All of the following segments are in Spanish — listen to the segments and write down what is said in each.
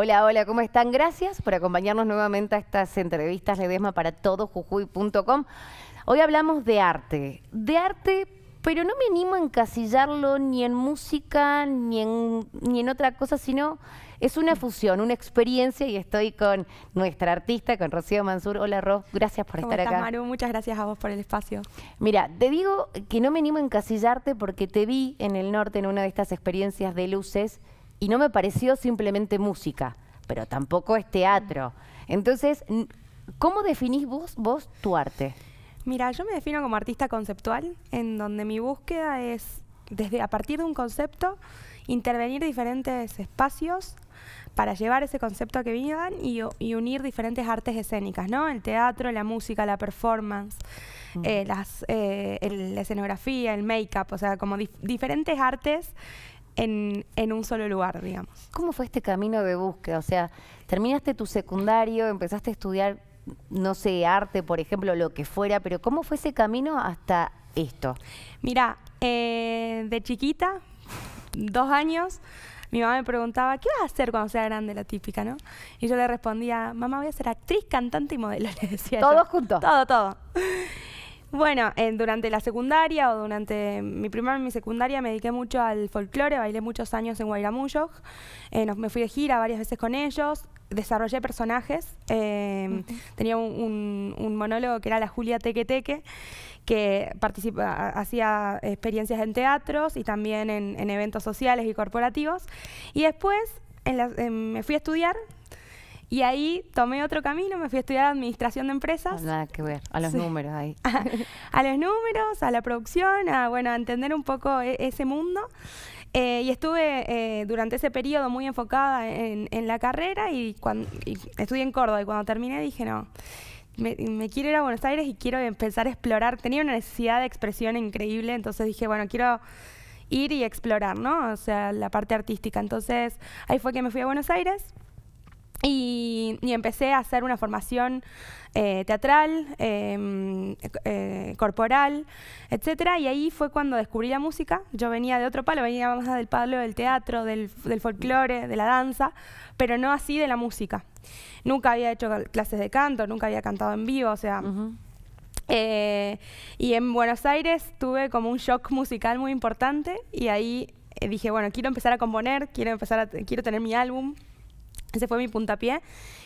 Hola, hola, ¿cómo están? Gracias por acompañarnos nuevamente a estas entrevistas Ledesma para jujuy.com. Hoy hablamos de arte, de arte, pero no me animo a encasillarlo ni en música ni en, ni en otra cosa, sino es una fusión, una experiencia y estoy con nuestra artista, con Rocío Mansur. Hola Ro, gracias por estar estás, acá. Maru, muchas gracias a vos por el espacio. Mira, te digo que no me animo a encasillarte porque te vi en el norte en una de estas experiencias de luces y no me pareció simplemente música, pero tampoco es teatro. Entonces, ¿cómo definís vos, vos tu arte? Mira, yo me defino como artista conceptual, en donde mi búsqueda es, desde a partir de un concepto, intervenir diferentes espacios para llevar ese concepto a que vivan y, unir diferentes artes escénicas, ¿no? El teatro, la música, la performance, mm. eh, eh, la escenografía, el make-up, o sea, como diferentes artes en, un solo lugar, digamos. ¿Cómo fue este camino de búsqueda? O sea, terminaste tu secundario, empezaste a estudiar, no sé, arte, por ejemplo, lo que fuera, pero ¿cómo fue ese camino hasta esto? Mira, eh, de chiquita, dos años, mi mamá me preguntaba, ¿qué vas a hacer cuando sea grande? La típica, ¿no? Y yo le respondía, mamá, voy a ser actriz, cantante y modelo, le decía. ¿Todos juntos? Todo, todo. Bueno, durante la secundaria o durante mi primaria y mi secundaria me dediqué mucho al folclore, bailé muchos años en Guayramullo, eh, me fui de gira varias veces con ellos, desarrollé personajes, em, tenía un, monólogo que era la Julia Tequeteque, que participaba, hacía experiencias en teatros y también en, eventos sociales y corporativos, y después em, me fui a estudiar y ahí tomé otro camino, me fui a estudiar administración de empresas. nada que ver, a los números ahí. A, los números, a la producción, a, bueno, entender un poco e, ese mundo. Eh, y estuve eh, durante ese periodo muy enfocada en, la carrera y, cuando, estudié en Córdoba y cuando terminé dije, no, me, me, quiero ir a Buenos Aires y quiero empezar a explorar. Tenía una necesidad de expresión increíble, entonces dije, bueno, quiero ir y explorar, ¿no? O sea, la parte artística. Entonces ahí fue que me fui a Buenos Aires y, empecé a hacer una formación eh, teatral, em, eh, corporal, etcétera. Y ahí fue cuando descubrí la música. Yo venía de otro palo, venía más del palo del teatro, del, folclore, de la danza, pero no así de la música. Nunca había hecho clases de canto, nunca había cantado en vivo, o sea... Eh, y en Buenos Aires tuve como un shock musical muy importante y ahí dije, bueno, quiero empezar a componer, quiero empezar quiero tener mi álbum. Ese fue mi puntapié.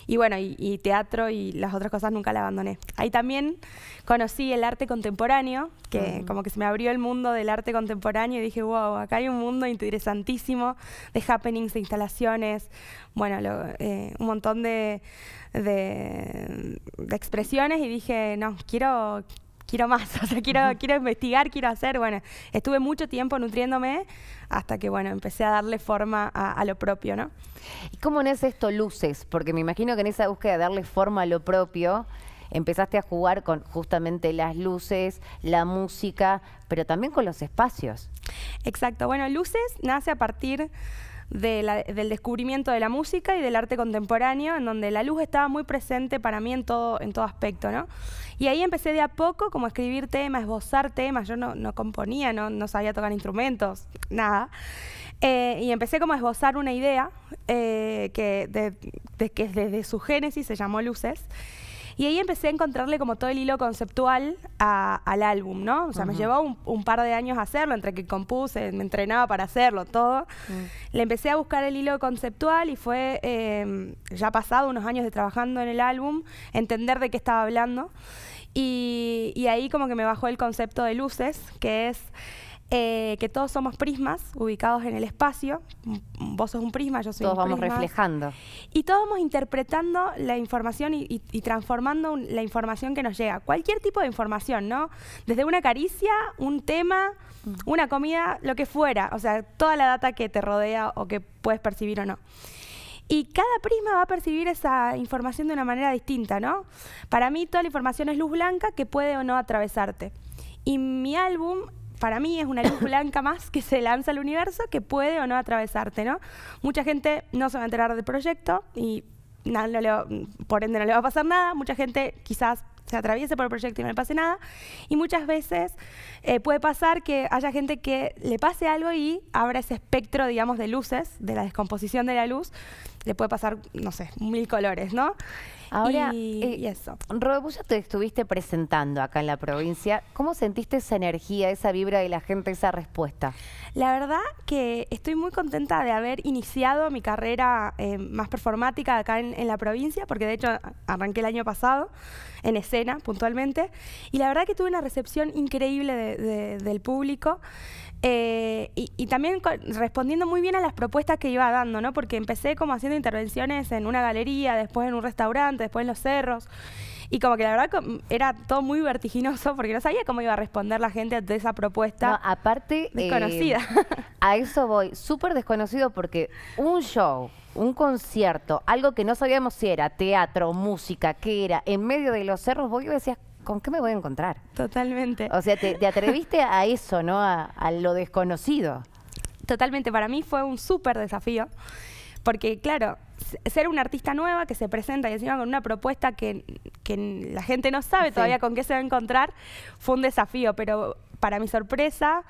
Y bueno, y, teatro y las otras cosas nunca la abandoné. Ahí también conocí el arte contemporáneo, que como que se me abrió el mundo del arte contemporáneo y dije, wow, acá hay un mundo interesantísimo de happenings, de instalaciones, bueno, eh, un montón de, de expresiones y dije, no, quiero, quiero más, o sea, quiero, investigar, quiero hacer. Bueno, estuve mucho tiempo nutriéndome hasta que, bueno, empecé a darle forma a lo propio, ¿no? ¿Y cómo nace esto luces? Porque me imagino que en esa búsqueda de darle forma a lo propio, empezaste a jugar con justamente las luces, la música, pero también con los espacios. Exacto. Bueno, luces nace a partir del descubrimiento de la música y del arte contemporáneo, en donde la luz estaba muy presente para mí en todo, en todo aspecto, ¿no? Y ahí empecé de a poco como a escribir temas, esbozar temas, yo no, no componía, no, sabía tocar instrumentos, nada. Eh, y empecé como a esbozar una idea eh, que, que desde su génesis se llamó Luces. Y ahí empecé a encontrarle como todo el hilo conceptual al álbum, ¿no? O sea, me llevó un, par de años hacerlo, entre que compuse, me entrenaba para hacerlo, todo. Mm. Le empecé a buscar el hilo conceptual y fue, em, ya pasado unos años de trabajando en el álbum, entender de qué estaba hablando. Y, y ahí como que me bajó el concepto de luces, que es... Eh, que todos somos prismas ubicados en el espacio. Vos sos un prisma, yo soy un prisma. Todos vamos reflejando. Y todos vamos interpretando la información y, transformando la información que nos llega. Cualquier tipo de información, ¿no? Desde una caricia, un tema, una comida, lo que fuera. O sea, toda la data que te rodea o que puedes percibir o no. Y cada prisma va a percibir esa información de una manera distinta, ¿no? Para mí toda la información es luz blanca que puede o no atravesarte. Y mi álbum para mí es una luz blanca más que se lanza al universo que puede o no atravesarte, ¿no? Mucha gente no se va a enterar del proyecto y nada, por ende no le va a pasar nada. Mucha gente quizás se atraviese por el proyecto y no le pase nada. Y muchas veces eh, puede pasar que haya gente que le pase algo y abra ese espectro, digamos, de luces, de la descomposición de la luz, le puede pasar, no sé, mil colores, ¿no? Ahora, eh, y, eso. Rob, vos ya te estuviste presentando acá en la provincia. ¿Cómo sentiste esa energía, esa vibra de la gente, esa respuesta? La verdad que estoy muy contenta de haber iniciado mi carrera eh, más performática acá en, en la provincia, porque de hecho arranqué el año pasado en escena puntualmente. Y la verdad que tuve una recepción increíble del público. Eh, y, y, también respondiendo muy bien a las propuestas que iba dando, ¿no? Porque empecé como haciendo intervenciones en una galería, después en un restaurante, después en los cerros. Y como que la verdad era todo muy vertiginoso porque no sabía cómo iba a responder la gente de esa propuesta. aparte. Eh, desconocida. a eso voy. Súper desconocido porque un show, un concierto, algo que no sabíamos si era teatro, música, qué era, en medio de los cerros, vos y decías, ¿con qué me voy a encontrar? Totalmente. O sea, te, atreviste a eso, ¿no? A, a lo desconocido. Totalmente. Para mí fue un súper desafío. Porque, claro, ser una artista nueva que se presenta y encima con una propuesta que, la gente no sabe todavía con qué se va a encontrar, fue un desafío, pero para mi sorpresa,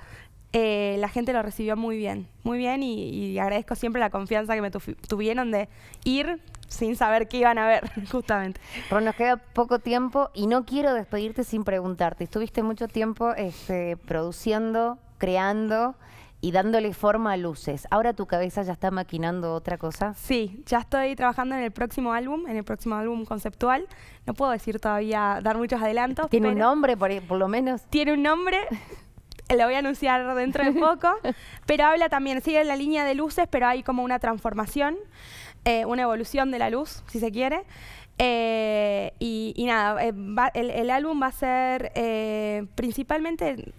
eh, la gente lo recibió muy bien, muy bien y, agradezco siempre la confianza que me tuvieron de ir sin saber qué iban a ver, justamente. Ron, nos queda poco tiempo y no quiero despedirte sin preguntarte. Estuviste mucho tiempo este, produciendo, creando y dándole forma a luces. ¿Ahora tu cabeza ya está maquinando otra cosa? Sí, ya estoy trabajando en el próximo álbum, en el próximo álbum conceptual. No puedo decir todavía, dar muchos adelantos. ¿Tiene un nombre, por, por lo menos? Tiene un nombre, lo voy a anunciar dentro de poco, pero habla también, sigue la línea de luces, pero hay como una transformación, eh, una evolución de la luz, si se quiere. Eh, y, nada, eh, el, álbum va a ser principalmente,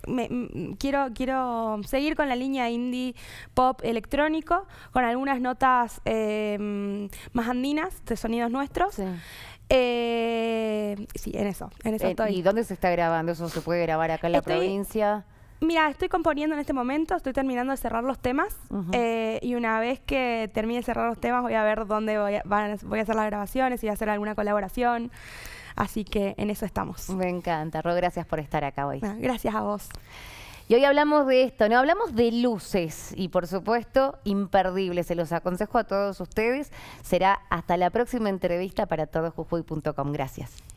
quiero, quiero seguir con la línea indie pop electrónico, con algunas notas em, más andinas de sonidos nuestros. Sí. sí en eso, en eso estoy. ¿Y dónde se está grabando? ¿Eso se puede grabar acá en la provincia? Mira, estoy componiendo en este momento, estoy terminando de cerrar los temas eh, y una vez que termine de cerrar los temas voy a ver dónde voy a, van, voy a hacer las grabaciones, y voy a hacer alguna colaboración. Así que en eso estamos. Me encanta, Ro, gracias por estar acá hoy. Ah, gracias a vos. Y hoy hablamos de esto, ¿no? Hablamos de luces y por supuesto, imperdible. Se los aconsejo a todos ustedes. Será hasta la próxima entrevista para todosjujuy.com. Gracias.